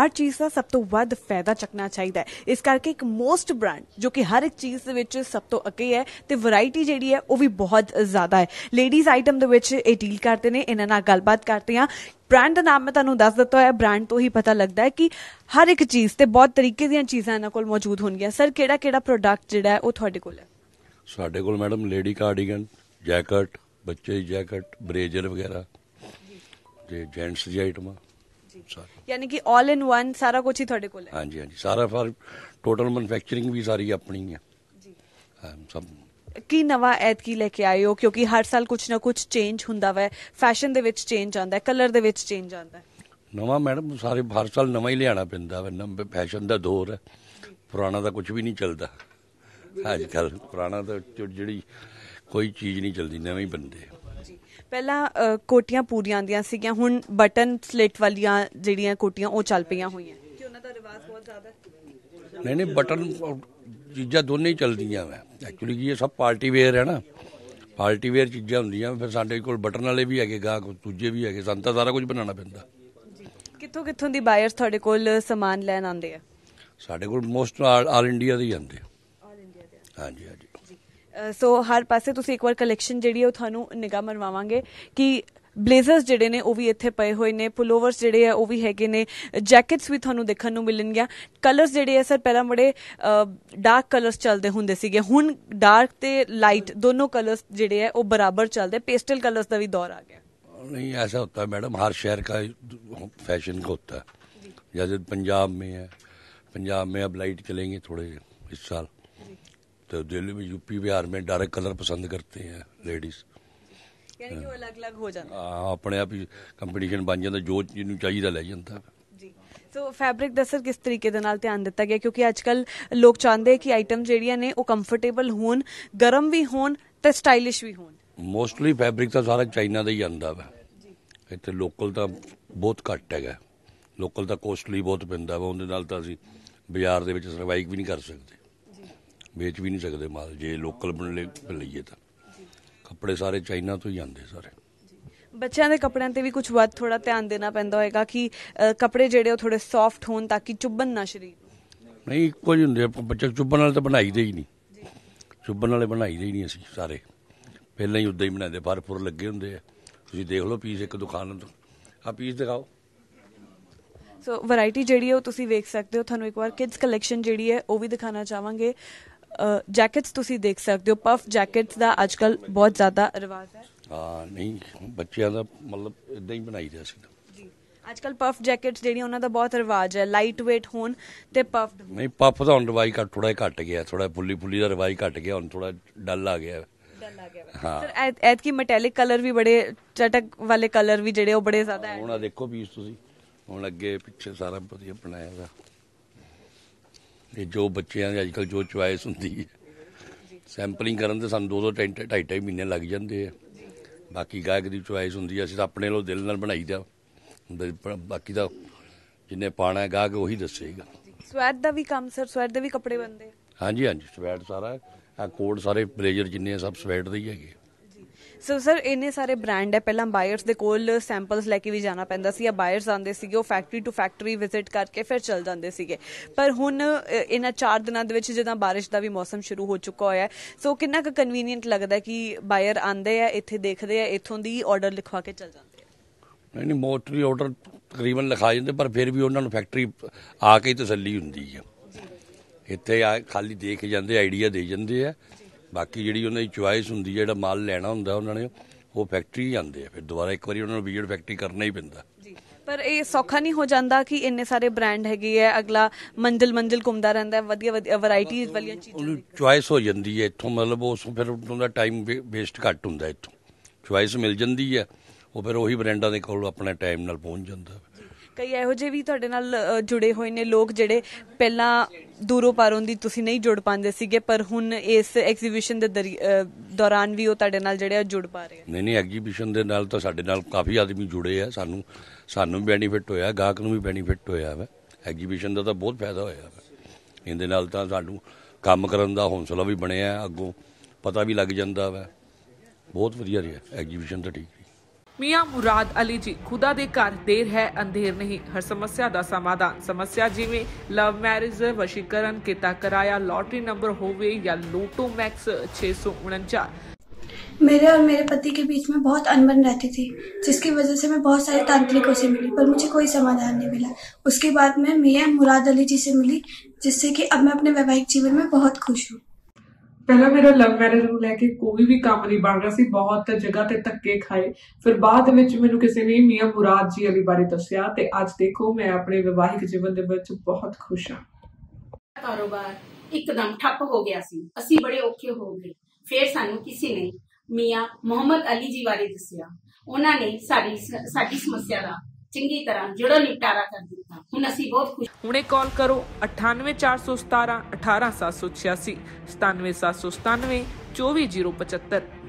ਹਰ ਚੀਜ਼ ਦਾ ਸਭ ਤੋਂ ਵੱਧ ਫਾਇਦਾ ਚੱਕਣਾ ਚਾਹੀਦਾ ਹੈ ਇਸ ਕਰਕੇ ਇੱਕ ਮੋਸਟ ਬ੍ਰਾਂਡ ਜੋ ਕਿ ਹਰ ਇੱਕ ਚੀਜ਼ ਦੇ ਵਿੱਚ ਸਭ ਤੋਂ ਅੱਗੇ ਹੈ ਤੇ ਵੈਰਾਈਟੀ ਜਿਹੜੀ ਹੈ ਉਹ ਵੀ ਬਹੁਤ ਜ਼ਿਆਦਾ ਹੈ ਲੇਡੀਜ਼ ਆਈਟਮ ਦੇ ਵਿੱਚ ਇਹ ਡੀਲ ਕਰਦੇ ਨੇ ਇਹਨਾਂ ਨਾਲ ਗੱਲਬਾਤ ਕਰਦੇ ਆ ਬ੍ਰਾਂਡ ਦਾ ਨਾਮ ਮੈਂ ਤੁਹਾਨੂੰ ਦੱਸ ਦਿੱਤਾ ਹੈ ਬ੍ਰਾਂਡ ਤੋਂ ਹੀ ਪਤਾ ਲੱਗਦਾ ਹੈ ਕਿ ਹਰ ਇੱਕ ਚੀਜ਼ ਤੇ ਬਹੁਤ ਤਰੀਕੇ ਦੀਆਂ ਚੀਜ਼ਾਂ ਇਹਨਾਂ ਕੋਲ ਮੌਜੂਦ ਹੋਣਗੀਆਂ ਸਰ ਕਿਹੜਾ ਕਿਹੜਾ ਪ੍ਰੋਡਕਟ ਜਿਹੜਾ ਹੈ ਉਹ ਤੁਹਾਡੇ ਕੋਲ ਹੈ ਸਾਡੇ ਕੋਲ ਮੈਡਮ ਲੇਡੀ ਕਾਰਡੀਗਨ ਜੈਕਟ ਬੱਚੇ ਦੀ ਜੈਕਟ ਬਰੇਜਰ ਵਗੈਰਾ ਤੇ ਜੈਂਟਸ ਦੀ ਆਈਟਮਾਂ ਯਾਨੀ ਕਿ 올 ਇਨ ਵਨ ਸਾਰਾ ਕੁਝ ਹੀ ਤੁਹਾਡੇ ਕੋਲ ਹੈ ਹਾਂਜੀ ਹਾਂਜੀ ਸਾਰਾ ਫਾਰ ਟੋਟਲ ਮੈਨੂਫੈਕਚਰਿੰਗ ਵੀ ਸਾਰੀ ਆਪਣੀ ਹੈ ਜੀ ਸਭ ਕੀ ਨਵਾਂ ਕੀ ਲੈ ਕੇ ਆਏ ਹੋ ਕਿਉਂਕਿ ਹਰ ਸਾਲ ਕੁਝ ਨਾ ਕੁਝ ਚੇਂਜ ਹੁੰਦਾ ਵੈ ਫੈਸ਼ਨ ਦੇ ਵਿੱਚ ਚੇਂਜ ਆਉਂਦਾ ਹੈ ਕਲਰ ਦੇ ਵਿੱਚ ਚੇਂਜ ਆਉਂਦਾ ਹੈ ਨਵਾਂ ਮੈਡਮ ਸਾਰੇ ਹਰ ਸਾਲ ਨਵਾਂ ਹੀ ਲਿਆਣਾ ਪੈਂਦਾ ਵੈ ਨਵੇਂ ਫੈਸ਼ਨ ਦਾ ਦੌਰ ਹੈ ਪੁਰਾਣਾ ਤਾਂ ਕੁਝ ਵੀ ਨਹੀਂ ਚੱਲਦਾ ਅੱਜ ਕੱਲ ਪੁਰਾਣਾ ਤਾਂ ਜਿਹੜੀ ਕੋਈ ਚੀਜ਼ ਨਹੀਂ ਚੱਲਦੀ ਨਵੇਂ ਹੀ ਬੰਦੇ ਪਹਿਲਾਂ ਕੋਟੀਆਂ ਪੂਰੀਆਂ ਆਂਦੀਆਂ ਸੀਗੀਆਂ ਹੁਣ ਬਟਨ ਸਲਿਟ ਵਾਲੀਆਂ ਜਿਹੜੀਆਂ ਕੋਟੀਆਂ ਉਹ ਚੱਲ ਪਈਆਂ ਹੋਈਆਂ ਕਿ ਉਹਨਾਂ ਦਾ ਰਿਵਾਜ ਬਹੁਤ ਜ਼ਿਆਦਾ ਨਹੀਂ ਨਹੀਂ ਬਟਨ ਚੀਜ਼ਾਂ ਦੋਨੇ ਹੀ ਚੱਲਦੀਆਂ ਵਾ ਐਕਚੁਅਲੀ ਕੀ ਇਹ ਸਭ ਪਾਰਟੀ ਵੇਅਰ ਹੈ ਨਾ ਪਾਰਟੀ ਵੇਅਰ ਚੀਜ਼ਾਂ ਹੁੰਦੀਆਂ ਫਿਰ ਸਾਡੇ ਕੋਲ ਬਟਨ ਵਾਲੇ ਵੀ ਹੈਗੇ ਗਾਹਕ ਦੂਜੇ ਵੀ ਹੈਗੇ ਸੰਤਾ ਸਾਰਾ ਕੁਝ ਬਣਾਉਣਾ ਪੈਂਦਾ ਕਿੱਥੋਂ ਕਿੱਥੋਂ ਦੀ ਬਾਇਰਸ ਤੁਹਾਡੇ ਕੋਲ ਸਮਾਨ ਲੈਣ ਆਉਂਦੇ ਆ ਸਾਡੇ ਕੋਲ ਮੋਸਟ ਆਲ ਇੰਡੀਆ ਦੇ ਹੀ ਆਉਂਦੇ ਆਲ ਇੰਡੀਆ ਦੇ ਹਾਂਜੀ ਹਾਂਜੀ ਸੋ ਹਰ ਪਾਸੇ ਤੁਸੀਂ ਇੱਕ ਵਾਰ ਕਲੈਕਸ਼ਨ ਜਿਹੜੀ ਉਹ ਤੁਹਾਨੂੰ ਨਿਗਾਹ ਮਰਵਾਵਾਂਗੇ ਕਿ ਬਲੇਜ਼ਰਸ ਜਿਹੜੇ ਨੇ ਉਹ ਵੀ ਇੱਥੇ ਪਏ ਹੋਏ ਨੇ ਪੁਲੋਵਰਸ ਜਿਹੜੇ ਆ ਉਹ ਵੀ ਹੈਗੇ ਨੇ ਜੈਕਟਸ ਵੀ ਤੁਹਾਨੂੰ ਦੇਖਣ ਨੂੰ ਮਿਲਣਗੇ ਕਲਰਸ ਜਿਹੜੇ ਆ ਸਰ ਪਹਿਲਾਂ ਬੜੇ ਡਾਰਕ ਕਲਰਸ ਚੱਲਦੇ ਹੁੰਦੇ ਸੀਗੇ ਹੁਣ ਡਾਰਕ ਤੇ ਲਾਈਟ ਦੋਨੋਂ ਕਲਰਸ ਜਿਹੜੇ ਆ ਉਹ ਬਰਾਬਰ ਚੱਲਦੇ ਪੇਸਟਲ ਕਲਰਸ ਦਾ ਵੀ ਦੌਰ ਆ ਗਿਆ ਨਹੀਂ ਐਸਾ ਹੁੰਦਾ ਮੈਡਮ ਹਰ ਸ਼ਹਿਰ ਦਾ ਫੈਸ਼ਨ ਕੋ ਹੁੰਦਾ ਜਿਵੇਂ ਪੰਜਾਬ ਮੇ ਹੈ ਪੰਜਾਬ ਮੇ पंजाब में अब लाइट ਥੋੜੇ थोड़े इस तो दिल्ली में यूपी बिहार में डार्क कलर पसंद करते हैं लेडीज ਯਾਨੀ ਕਿ ਉਹ ਅਲੱਗ-ਅਲੱਗ ਹੋ ਜਾਂਦਾ ਹਾਂ ਆਪਣੇ ਆਪ ਹੀ ਕੰਪੀਟੀਸ਼ਨ ਬਣ ਜਾਂਦਾ ਜੋ ਜਿਹਨੂੰ ਚਾਹੀਦਾ ਲੈ ਜਾਂਦਾ ਜੀ ਸੋ ਫੈਬਰਿਕ ਦਾ ਸਰ ਕਿਸ ਤਰੀਕੇ ਦੇ ਨਾਲ ਧਿਆਨ ਦਿੱਤਾ ਗਿਆ ਕਿਉਂਕਿ ਅੱਜਕੱਲ ਲੋਕ ਚਾਹੁੰਦੇ ਕਿ ਆਈਟਮ ਜਿਹੜੀਆਂ ਨੇ ਉਹ ਕੰਫਰਟੇਬਲ ਹੋਣ ਗਰਮ ਵੀ ਹੋਣ ਤੇ ਸਟਾਈਲਿਸ਼ ਵੀ ਹੋਣ ਮੋਸਟਲੀ ਫੈਬਰਿਕ ਤਾਂ ਸਾਰਾ ਚਾਈਨਾ ਦਾ ਹੀ ਆਂਦਾ ਵਾ ਜੀ ਇੱਥੇ ਲੋਕਲ ਤਾਂ ਬਹੁਤ ਘੱਟ ਹੈਗਾ ਲੋਕਲ ਤਾਂ ਕੋਸਟਲੀ ਬਹੁਤ ਪੈਂਦਾ ਵਾ ਉਹਦੇ ਨਾਲ ਤਾਂ ਅਸੀਂ ਬਾਜ਼ਾਰ ਦੇ ਵਿੱਚ ਸਰਵਾਈਵ ਵੀ ਨਹੀਂ ਕਰ ਸਕਦੇ ਵੇਚ ਵੀ ਨਹੀਂ ਸਕਦੇ ਮਾਲ ਜੇ ਲੋਕਲ ਬਣੇ ਲਈਏ ਤਾਂ ਕੱਪੜੇ ਸਾਰੇ ਚਾਈਨਾ ਤੋਂ ਹੀ ਆਉਂਦੇ ਸਾਰੇ ਬੱਚਿਆਂ ਦੇ ਕੱਪੜਿਆਂ ਤੇ ਵੀ ਕੁਝ ਵੱਧ ਥੋੜਾ ਧਿਆਨ ਦੇਣਾ ਪੈਂਦਾ ਹੋਏਗਾ ਕਿ ਕੱਪੜੇ ਜਿਹੜੇ ਉਹ ਥੋੜੇ ਸੌਫਟ ਹੋਣ ਤਾਂ ਕਿ ਚੁੱਭਣ ਨਾ ਸ਼ਰੀਰ ਨਹੀਂ ਇੱਕੋ ਜਿਹੇ ਹੁੰਦੇ ਬੱਚੇ ਚੁੱਭਣ ਵਾਲੇ ਤਾਂ ਬਣਾਈਦੇ ਹੀ ਨਹੀਂ ਚੁੱਭਣ ਵਾਲੇ ਬਣਾਈਦੇ ਹੀ ਨਹੀਂ ਅਸੀਂ ਸਾਰੇ ਪਹਿਲਾਂ ਹੀ ਉਦਾਂ ਹੀ ਬਣਾਉਂਦੇ ਫਰਫੁਰ ਲੱਗੇ ਹੁੰਦੇ ਆ ਤੁਸੀਂ ਦੇਖ ਲਓ ਪੀਸ ਇੱਕ ਦੁਕਾਨ ਤੋਂ ਆ ਪੀਸ ਦਿਖਾਓ ਸੋ ਵੈਰਾਈਟੀ ਜਿਹੜੀ ਹੈ ਉਹ ਤੁਸੀਂ ਵੇਖ ਸਕਦੇ ਹੋ ਤੁਹਾਨੂੰ ਇੱਕ ਵਾਰ ਕਿਡਸ ਕਲੈਕਸ਼ਨ ਜਿਹੜੀ ਹੈ ਉਹ ਵੀ ਦਿਖਾਣਾ ਚਾਹਾਂਗੇ ਜੈਕਟਸ ਤੁਸੀਂ ਦੇਖ ਸਕਦੇ ਹੋ ਪਫ ਜੈਕਟਸ ਦਾ ਅੱਜਕੱਲ ਬਹੁਤ ਜ਼ਿਆਦਾ ਰਿਵਾਜ ਹੈ ਹਾਂ ਨਹੀਂ ਬੱਚਿਆਂ ਦਾ ਮਤਲਬ ਇਦਾਂ ਹੀ ਬਣਾਈ ਜਾ ਸੀ ਜੀ ਅੱਜਕੱਲ ਪਫ ਜੈਕਟਸ ਜਿਹੜੀਆਂ ਉਹਨਾਂ ਦਾ ਬਹੁਤ ਰਿਵਾਜ ਹੈ ਲਾਈਟ weight ਹੋਣ ਤੇ ਪਫ ਨਹੀਂ ਪਫ ਦਾ ਹੁਣ ਰਿਵਾਜ ਘੱਟ ਥੋੜਾ ਘੱਟ ਗਿਆ ਥੋੜਾ ਫੁੱਲੀ ਫੁੱਲੀ ਦਾ ਰਿਵਾਜ ਘੱਟ ਗਿਆ ਹੁਣ ਥੋੜਾ ਡਲ ਆ ਗਿਆ ਡਲ ਆ ਗਿਆ ਸਰ ਐਤ ਕੀ ਮੈਟੈਲਿਕ ਕਲਰ ਵੀ ਬੜੇ ਚਟਕ ਵਾਲੇ ਕਲਰ ਵੀ ਜਿਹੜੇ ਉਹ ਬੜੇ ਜ਼ਿਆਦਾ ਹੈ ਹੁਣ ਦੇਖੋ ਪੀਸ ਤੁਸੀਂ ਹੁਣ ਅੱਗੇ ਪਿੱਛੇ ਸਾਰਾ ਵਧੀਆ ਬਣਾਇਆ ਹੈਗਾ ਇਹ ਜੋ ਬੱਚਿਆਂ ਦੇ ਅੱਜਕੱਲ ਜੋ ਚੁਆਇਸ ਹੁੰਦੀ ਹੈ ਸੈਂਪਲਿੰਗ ਕਰਨ ਤੇ ਸਾਨੂੰ 2-2 ਢਾਈ ਢਾਈ ਮਹੀਨੇ ਲੱਗ ਜਾਂਦੇ ਆ ਬਾਕੀ ਗਾਇਕ ਦੀ ਚੁਆਇਸ ਹੁੰਦੀ ਹੈ ਅਸੀਂ ਤਾਂ ਆਪਣੇ ਲੋ ਦਿਲ ਨਾਲ ਬਣਾਈਦਾ ਬਾਕੀ ਦਾ ਜਿੰਨੇ ਪਾਣਾ ਹੈ ਗਾਹਕ ਉਹੀ ਦੱਸੇਗਾ ਸਵੈਟ ਦਾ ਵੀ ਕੰਮ ਸਰ ਸਵੈਟ ਦੇ ਵੀ ਕੱਪੜੇ ਬੰਦੇ ਹਾਂਜੀ ਹਾਂਜੀ ਸਵੈਟ ਸਾਰਾ ਆ ਕੋਡ ਸਾਰੇ ਬਲੇਜ਼ਰ ਜਿੰਨੇ ਸਭ ਸਵੈਟ ਦੇ ਹੀ ਹੈਗੇ ਸੋ ਸਰ ਇੰਨੇ ਸਾਰੇ ਬ੍ਰਾਂਡ ਹੈ ਪਹਿਲਾਂ ਬਾਇਰਸ ਦੇ ਕੋਲ ਸੈਂਪਲਸ ਲੈ ਕੇ ਵੀ ਜਾਣਾ ਪੈਂਦਾ ਸੀ ਜਾਂ ਬਾਇਰਸ ਆਉਂਦੇ ਸੀਗੇ ਉਹ ਫੈਕਟਰੀ ਟੂ ਫੈਕਟਰੀ ਵਿਜ਼ਿਟ ਕਰਕੇ ਫਿਰ ਚਲ ਜਾਂਦੇ ਸੀਗੇ ਪਰ ਹੁਣ ਇਹਨਾਂ 4 ਦਿਨਾਂ ਦੇ ਵਿੱਚ ਜਦੋਂ ਬਾਰਿਸ਼ ਦਾ ਵੀ ਮੌਸਮ ਸ਼ੁਰੂ ਹੋ ਚੁੱਕਾ ਹੋਇਆ ਸੋ ਕਿੰਨਾ ਕੁ ਕਨਵੀਨੀਅੰਟ ਲੱਗਦਾ ਕਿ ਬਾਇਰ ਆਂਦੇ ਆ ਇੱਥੇ ਦੇਖਦੇ ਆ ਇੱਥੋਂ ਦੀ ਆਰਡਰ ਲਿਖਵਾ ਕੇ ਚਲ ਜਾਂਦੇ ਆ ਨਹੀਂ ਨਹੀਂ ਮੋਟਰੀ ਆਰਡਰ ਤਕਰੀਬਨ ਲਿਖਾ ਜਾਂਦੇ ਪਰ ਫਿਰ ਵੀ ਉਹਨਾਂ ਨੂੰ ਫੈਕਟਰੀ ਆ ਕੇ ਹੀ ਤਸੱਲੀ ਹੁੰਦੀ ਆ ਇੱਥੇ ਆ ਖਾਲੀ ਦੇਖ ਜਾਂਦੇ ਆਈਡੀਆ ਦੇ ਜਾਂਦੇ ਆ ਬਾਕੀ ਜਿਹੜੀ ਉਹਨਾਂ ਦੀ ਚੁਆਇਸ ਹੁੰਦੀ ਜਿਹੜਾ ਮਾਲ ਲੈਣਾ ਹੁੰਦਾ ਉਹਨਾਂ ਨੇ ਉਹ ਫੈਕਟਰੀ ਜਾਂਦੇ ਆ ਫਿਰ ਦੁਬਾਰਾ ਇੱਕ ਵਾਰੀ ਉਹਨਾਂ ਨੂੰ ਵੀਡੀਓ ਫੈਕਟਰੀ ਕਰਨਾ ਹੀ ਪੈਂਦਾ ਜੀ ਪਰ ਇਹ ਸੌਖਾ ਨਹੀਂ ਹੋ ਜਾਂਦਾ ਕਿ ਇੰਨੇ ਸਾਰੇ ਬ੍ਰਾਂਡ ਹੈਗੇ ਆ ਅਗਲਾ ਮੰਜ਼ਲ ਮੰਜ਼ਲ ਘੁੰਮਦਾ ਰਹਿੰਦਾ ਹੈ ਵਧੀਆ ਵਧੀਆ ਵੈਰਾਈਟੀਆਂ ਵਾਲੀਆਂ ਚੀਜ਼ਾਂ ਉਹਨੂੰ ਚੁਆਇਸ ਹੋ ਜਾਂਦੀ ਹੈ ਇੱਥੋਂ ਮਤਲਬ ਉਸ ਨੂੰ ਫਿਰ ਦਾ ਟਾਈਮ ਵੇਸਟ ਘੱਟ ਹੁੰਦਾ ਇੱਥੋਂ ਚੁਆਇਸ ਮਿਲ ਜਾਂਦੀ ਹੈ ਉਹ ਫਿਰ ਉਹੀ ਬ੍ਰਾਂਡਾਂ ਦੇ ਕੋਲ ਆਪਣੇ ਟਾਈਮ ਨਾਲ ਪਹੁੰਚ ਜਾਂਦਾ ਕਈ ਇਹੋ ਜਿਹੇ ਵੀ ਤੁਹਾਡੇ ਨਾਲ ਜੁੜੇ ਹੋਏ ਨੇ ਲੋਕ ਜਿਹੜੇ ਪਹਿਲਾਂ ਦੂਰੋਂ ਪਰੋਂ ਦੀ ਤੁਸੀਂ ਨਹੀਂ ਜੁੜ ਪਾਉਂਦੇ ਸੀਗੇ ਪਰ ਹੁਣ ਇਸ ਐਗਜ਼ੀਬਿਸ਼ਨ ਦੇ ਦੌਰਾਨ ਵੀ ਉਹ ਤੁਹਾਡੇ ਨਾਲ ਜਿਹੜੇ ਜੁੜ ਪਾ ਰਹੇ ਨਹੀਂ ਨਹੀਂ ਐਗਜ਼ੀਬਿਸ਼ਨ ਦੇ ਨਾਲ ਤਾਂ ਸਾਡੇ ਨਾਲ ਕਾਫੀ ਆਦਮੀ ਜੁੜੇ ਆ ਸਾਨੂੰ ਸਾਨੂੰ ਵੀ ਬੈਨੀਫਿਟ ਹੋਇਆ ਗਾਹਕ ਨੂੰ ਵੀ ਬੈਨੀਫਿਟ ਹੋਇਆ ਵਾ ਐਗਜ਼ੀਬਿਸ਼ਨ ਦਾ ਤਾਂ ਬਹੁਤ ਫਾਇਦਾ ਹੋਇਆ ਇਹਦੇ ਨਾਲ ਤਾਂ ਸਾਨੂੰ ਕੰਮ ਕਰਨ ਦਾ ਹੌਸਲਾ ਵੀ ਬਣਿਆ ਅੱਗੋਂ ਪਤਾ ਵੀ ਲੱਗ ਜਾਂਦਾ ਵਾ ਬਹੁਤ ਵਧੀਆ ਰਿਹਾ ਐਗਜ਼ੀਬਿਸ਼ਨ ਤਾਂ ਠੀਕ मियां मुराद अली जी खुदा दे कार देर है अंधेर नहीं हर समस्या ਦਾ ਸਮਾਧਾਨ ਸਮੱਸਿਆ ਜਿਵੇਂ ਲਵ ਮੈਰਿਜ ਵਸ਼ੀਕਰਨ ਕੀਤਾ लॉटरी नंबर हो गए या लोटो मैक्स उनचास मेरे और मेरे पति के बीच में बहुत अनबन रहती थी जिसकी वजह से मैं बहुत सारे तांत्रिकों से मिली पर मुझे कोई समाधान नहीं मिला उसके बाद मैं मियाँ मुराद अली जी से मिली जिससे कि अब मैं अपने वैवाहिक जीवन में बहुत खुश हूँ ਪਹਿਲਾਂ ਮੇਰਾ ਲਵ ਮੈਰਿਜ ਨੂੰ ਲੈ ਕੇ ਕੋਈ ਵੀ ਕੰਮ ਨਹੀਂ ਬਣ ਰਿਹਾ ਸੀ ਬਹੁਤ ਜਗ੍ਹਾ ਤੇ ਧੱਕੇ ਖਾਏ ਫਿਰ ਬਾਅਦ ਵਿੱਚ ਮੈਨੂੰ ਕਿਸੇ ਨੇ ਮੀਆਂ ਮੁਰਾਦ ਜੀ ਅਲੀ ਬਾਰੇ ਦੱਸਿਆ ਤੇ ਅੱਜ ਦੇਖੋ ਮੈਂ ਆਪਣੇ ਵਿਵਾਹਿਕ ਜੀਵਨ ਦੇ ਵਿੱਚ ਬਹੁਤ ਖੁਸ਼ ਹਾਂ ਕਾਰੋਬਾਰ ਇੱਕਦਮ ਠੱਪ ਹੋ ਗਿਆ ਸੀ ਅਸੀਂ ਬੜੇ ਔਖੇ ਹੋ ਗਏ ਫਿਰ ਸਾਨੂੰ ਕਿਸੇ ਨੇ ਮੀਆਂ ਮੁਹੰਮਦ ਅਲੀ ਜੀ ਬਾਰੇ ਦੱਸਿਆ ਉਹਨਾਂ ਨੇ ਸਾਡੀ ਸਾਡੀ ਸਮੱਸਿਆ ਦਾ ਚੰਗੀ ਤਰ੍ਹਾਂ ਜਿਹੜਾ ਨਿਪਟਾਰਾ ਕਰ ਦਿੱਤਾ ਹੁਣ ਅਸੀਂ ਬਹੁਤ ਖੁਸ਼ ਹੁਣੇ ਕਾਲ ਕਰੋ 98417 18786 97797 24075